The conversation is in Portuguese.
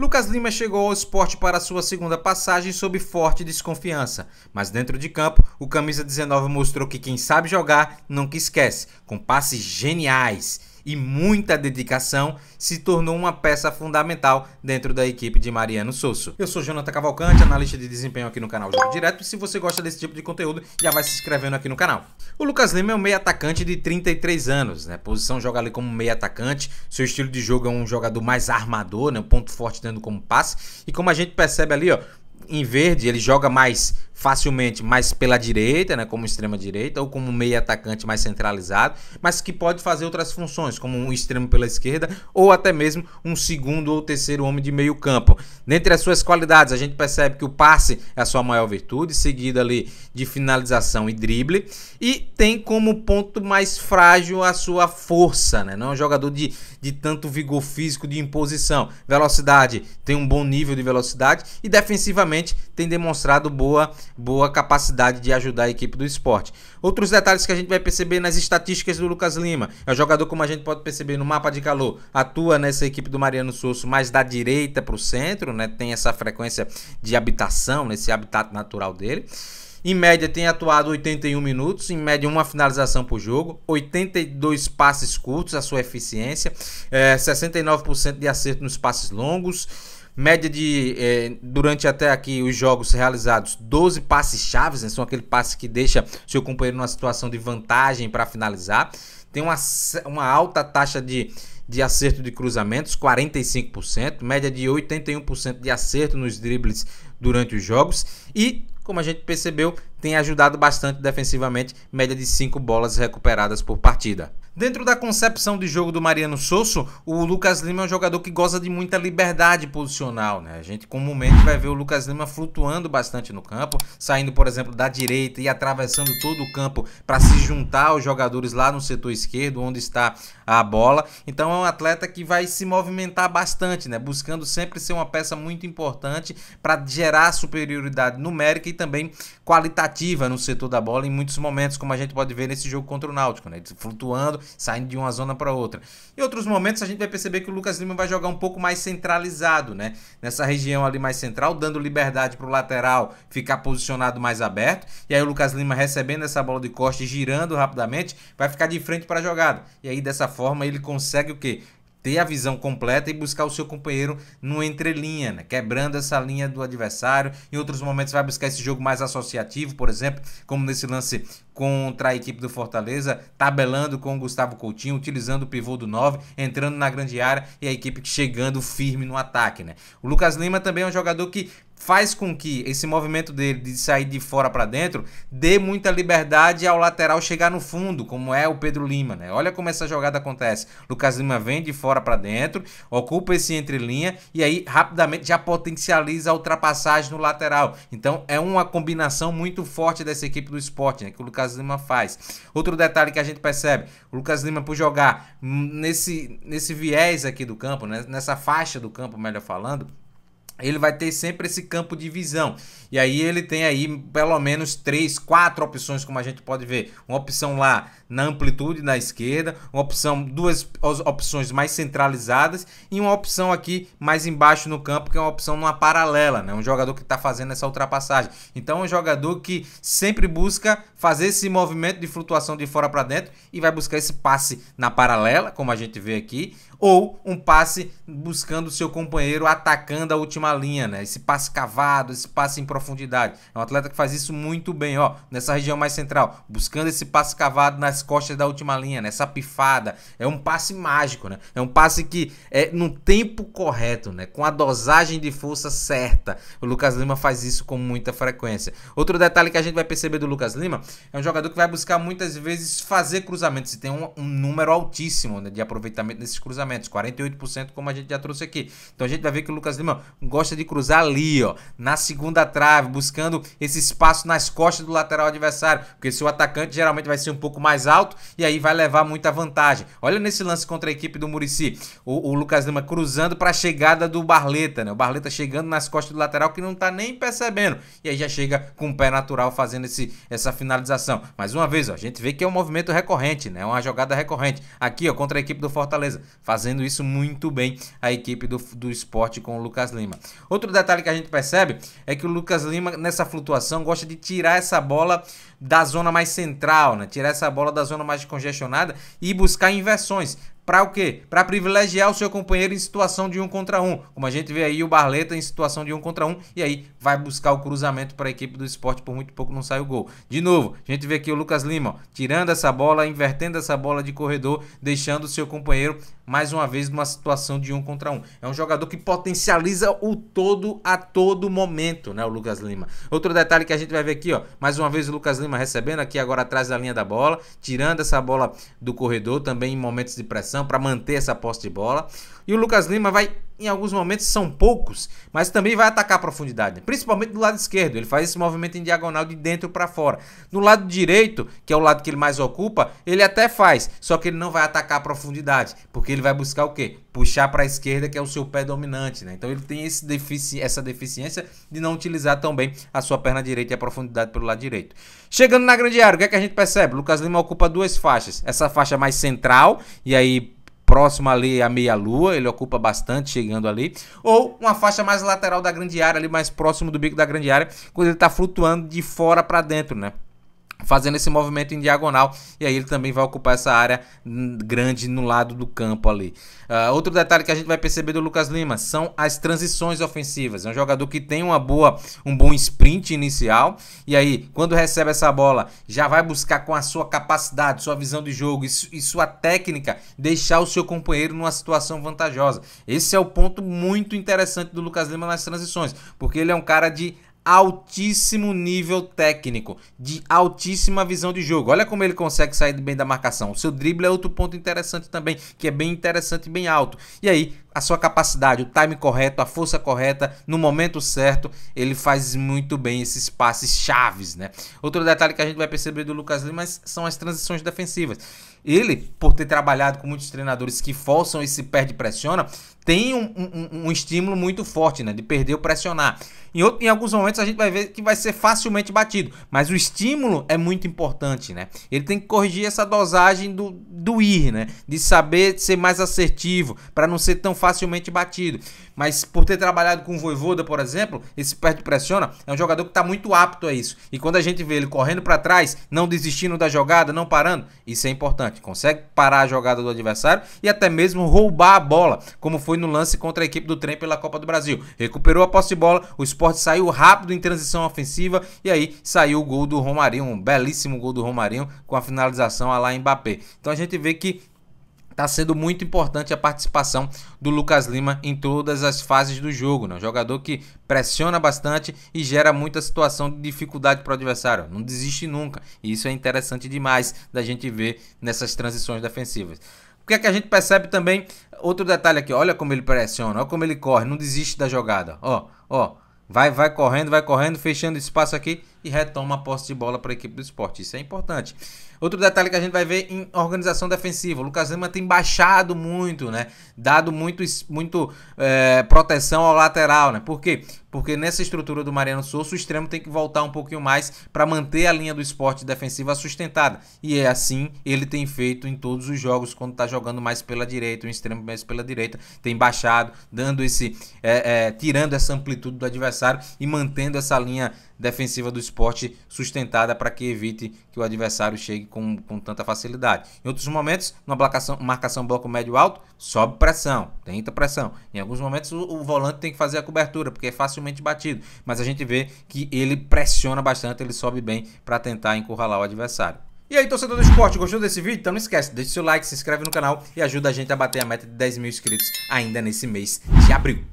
Lucas Lima chegou ao esporte para sua segunda passagem sob forte desconfiança, mas dentro de campo, o camisa 19 mostrou que quem sabe jogar nunca esquece, com passes geniais e muita dedicação, se tornou uma peça fundamental dentro da equipe de Mariano Souza. Eu sou Jonathan Cavalcante, analista de desempenho aqui no canal Jogo Direto, e se você gosta desse tipo de conteúdo, já vai se inscrevendo aqui no canal. O Lucas Lima é um meio atacante de 33 anos, né? Posição joga ali como meio atacante, seu estilo de jogo é um jogador mais armador, né? Um ponto forte dando como passe, e como a gente percebe ali, ó, em verde, ele joga mais facilmente mais pela direita, né, como extrema direita, ou como meio atacante mais centralizado, mas que pode fazer outras funções, como um extremo pela esquerda, ou até mesmo um segundo ou terceiro homem de meio campo. Dentre as suas qualidades, a gente percebe que o passe é a sua maior virtude, seguido ali de finalização e drible, e tem como ponto mais frágil a sua força, né? não é um jogador de, de tanto vigor físico, de imposição, velocidade, tem um bom nível de velocidade, e defensivamente tem demonstrado boa boa capacidade de ajudar a equipe do esporte. Outros detalhes que a gente vai perceber nas estatísticas do Lucas Lima. É um jogador, como a gente pode perceber no mapa de calor, atua nessa equipe do Mariano Souza mais da direita para o centro, né? tem essa frequência de habitação, nesse né? habitat natural dele. Em média tem atuado 81 minutos, em média uma finalização por jogo, 82 passes curtos, a sua eficiência, é, eh, 69% de acerto nos passes longos, Média de, é, durante até aqui os jogos realizados, 12 passes chaves, né? são aquele passe que deixa seu companheiro numa situação de vantagem para finalizar. Tem uma, uma alta taxa de, de acerto de cruzamentos, 45%, média de 81% de acerto nos dribles durante os jogos e, como a gente percebeu, tem ajudado bastante defensivamente, média de 5 bolas recuperadas por partida. Dentro da concepção de jogo do Mariano Sosso, o Lucas Lima é um jogador que goza de muita liberdade posicional, né? A gente comumente vai ver o Lucas Lima flutuando bastante no campo, saindo, por exemplo, da direita e atravessando todo o campo para se juntar aos jogadores lá no setor esquerdo, onde está a bola. Então é um atleta que vai se movimentar bastante, né? Buscando sempre ser uma peça muito importante para gerar superioridade numérica e também qualitativa ativa no setor da bola em muitos momentos, como a gente pode ver nesse jogo contra o Náutico, né? Flutuando, saindo de uma zona para outra. Em outros momentos a gente vai perceber que o Lucas Lima vai jogar um pouco mais centralizado, né? Nessa região ali mais central, dando liberdade para o lateral ficar posicionado mais aberto. E aí o Lucas Lima recebendo essa bola de costa e girando rapidamente, vai ficar de frente para a jogada. E aí dessa forma ele consegue o quê? ter a visão completa e buscar o seu companheiro no entrelinha, né? quebrando essa linha do adversário. Em outros momentos vai buscar esse jogo mais associativo, por exemplo, como nesse lance contra a equipe do Fortaleza, tabelando com o Gustavo Coutinho, utilizando o pivô do 9, entrando na grande área e a equipe chegando firme no ataque, né? O Lucas Lima também é um jogador que faz com que esse movimento dele de sair de fora para dentro dê muita liberdade ao lateral chegar no fundo, como é o Pedro Lima, né? Olha como essa jogada acontece. Lucas Lima vem de fora para dentro, ocupa esse entrelinha e aí rapidamente já potencializa a ultrapassagem no lateral. Então é uma combinação muito forte dessa equipe do esporte, né? Que o Lucas Lima faz. Outro detalhe que a gente percebe, o Lucas Lima por jogar nesse, nesse viés aqui do campo, né? nessa faixa do campo, melhor falando, ele vai ter sempre esse campo de visão. E aí ele tem aí pelo menos três, quatro opções, como a gente pode ver. Uma opção lá na amplitude, na esquerda, uma opção, duas opções mais centralizadas e uma opção aqui mais embaixo no campo, que é uma opção numa paralela, né? Um jogador que está fazendo essa ultrapassagem. Então é um jogador que sempre busca fazer esse movimento de flutuação de fora para dentro e vai buscar esse passe na paralela, como a gente vê aqui, ou um passe buscando o seu companheiro atacando a última linha, né? Esse passe cavado, esse passe em profundidade. É um atleta que faz isso muito bem, ó, nessa região mais central, buscando esse passe cavado nas costas da última linha, nessa né? pifada. É um passe mágico, né? É um passe que é no tempo correto, né? Com a dosagem de força certa. O Lucas Lima faz isso com muita frequência. Outro detalhe que a gente vai perceber do Lucas Lima é um jogador que vai buscar muitas vezes fazer cruzamentos e tem um, um número altíssimo né? de aproveitamento nesses cruzamentos lançamentos, 48% como a gente já trouxe aqui. Então a gente vai ver que o Lucas Lima gosta de cruzar ali, ó, na segunda trave, buscando esse espaço nas costas do lateral adversário, porque se o atacante geralmente vai ser um pouco mais alto e aí vai levar muita vantagem. Olha nesse lance contra a equipe do Murici, o, o Lucas Lima cruzando para a chegada do Barleta, né? O Barleta chegando nas costas do lateral que não tá nem percebendo. E aí já chega com o pé natural fazendo esse, essa finalização. Mais uma vez, ó, a gente vê que é um movimento recorrente, né? Uma jogada recorrente. Aqui, ó, contra a equipe do Fortaleza, fazendo fazendo isso muito bem a equipe do, do esporte com o Lucas Lima. Outro detalhe que a gente percebe é que o Lucas Lima, nessa flutuação, gosta de tirar essa bola da zona mais central, né? tirar essa bola da zona mais congestionada e buscar inversões para o quê? Para privilegiar o seu companheiro em situação de um contra um, como a gente vê aí o Barleta em situação de um contra um, e aí vai buscar o cruzamento para a equipe do esporte, por muito pouco não sai o gol. De novo, a gente vê aqui o Lucas Lima ó, tirando essa bola, invertendo essa bola de corredor, deixando o seu companheiro mais uma vez numa situação de um contra um. É um jogador que potencializa o todo a todo momento, né, o Lucas Lima. Outro detalhe que a gente vai ver aqui, ó, mais uma vez o Lucas Lima recebendo aqui agora atrás da linha da bola, tirando essa bola do corredor também em momentos de pressão para manter essa posse de bola. E o Lucas Lima vai, em alguns momentos, são poucos, mas também vai atacar a profundidade, principalmente do lado esquerdo. Ele faz esse movimento em diagonal de dentro para fora. No lado direito, que é o lado que ele mais ocupa, ele até faz, só que ele não vai atacar a profundidade, porque ele vai buscar o quê? Puxar para a esquerda, que é o seu pé dominante, né? Então ele tem esse defici essa deficiência de não utilizar tão bem a sua perna direita e a profundidade pelo lado direito. Chegando na grande área, o que é que a gente percebe? O Lucas Lima ocupa duas faixas. Essa faixa mais central, e aí próximo ali à meia-lua, ele ocupa bastante chegando ali, ou uma faixa mais lateral da grande área, ali mais próximo do bico da grande área, quando ele está flutuando de fora para dentro, né? fazendo esse movimento em diagonal e aí ele também vai ocupar essa área grande no lado do campo ali. Uh, outro detalhe que a gente vai perceber do Lucas Lima são as transições ofensivas. É um jogador que tem uma boa, um bom sprint inicial e aí quando recebe essa bola já vai buscar com a sua capacidade, sua visão de jogo e, e sua técnica deixar o seu companheiro numa situação vantajosa. Esse é o ponto muito interessante do Lucas Lima nas transições, porque ele é um cara de altíssimo nível técnico, de altíssima visão de jogo. Olha como ele consegue sair bem da marcação. O seu drible é outro ponto interessante também, que é bem interessante e bem alto. E aí, a sua capacidade, o time correto, a força correta, no momento certo, ele faz muito bem esses passes chaves, né? Outro detalhe que a gente vai perceber do Lucas Lima são as transições defensivas ele, por ter trabalhado com muitos treinadores que forçam esse perde e pressiona, tem um, um, um, estímulo muito forte, né? De perder o pressionar. Em, outro, em alguns momentos a gente vai ver que vai ser facilmente batido, mas o estímulo é muito importante, né? Ele tem que corrigir essa dosagem do, do ir, né? De saber ser mais assertivo, para não ser tão facilmente batido. Mas por ter trabalhado com o Voivoda, por exemplo, esse perde pressiona é um jogador que está muito apto a isso. E quando a gente vê ele correndo para trás, não desistindo da jogada, não parando, isso é importante atacante, consegue parar a jogada do adversário e até mesmo roubar a bola, como foi no lance contra a equipe do trem pela Copa do Brasil. Recuperou a posse de bola, o esporte saiu rápido em transição ofensiva e aí saiu o gol do Romarinho, um belíssimo gol do Romarinho com a finalização a lá Mbappé. Então a gente vê que está sendo muito importante a participação do Lucas Lima em todas as fases do jogo. Né? Um jogador que pressiona bastante e gera muita situação de dificuldade para o adversário. Não desiste nunca. E isso é interessante demais da gente ver nessas transições defensivas. O que é que a gente percebe também? Outro detalhe aqui, olha como ele pressiona, olha como ele corre, não desiste da jogada. Ó, ó, vai, vai correndo, vai correndo, fechando espaço aqui e retoma a posse de bola para a equipe do esporte. Isso é importante. Outro detalhe que a gente vai ver em organização defensiva. O Lucas Lima tem baixado muito, né? Dado muito, muito é, proteção ao lateral, né? Por quê? Porque nessa estrutura do Mariano Souza, o extremo tem que voltar um pouquinho mais para manter a linha do esporte defensiva sustentada. E é assim ele tem feito em todos os jogos, quando está jogando mais pela direita, o extremo mais pela direita, tem baixado, dando esse. É, é, tirando essa amplitude do adversário e mantendo essa linha defensiva do esporte esporte sustentada para que evite que o adversário chegue com, com tanta facilidade. Em outros momentos, numa marcação, marcação bloco médio-alto, sobe pressão, tenta pressão. Em alguns momentos, o, o volante tem que fazer a cobertura, porque é facilmente batido. Mas a gente vê que ele pressiona bastante, ele sobe bem para tentar encurralar o adversário. E aí, torcedor do esporte, gostou desse vídeo? Então não esquece, deixa seu like, se inscreve no canal e ajuda a gente a bater a meta de 10 mil inscritos ainda nesse mês de abril.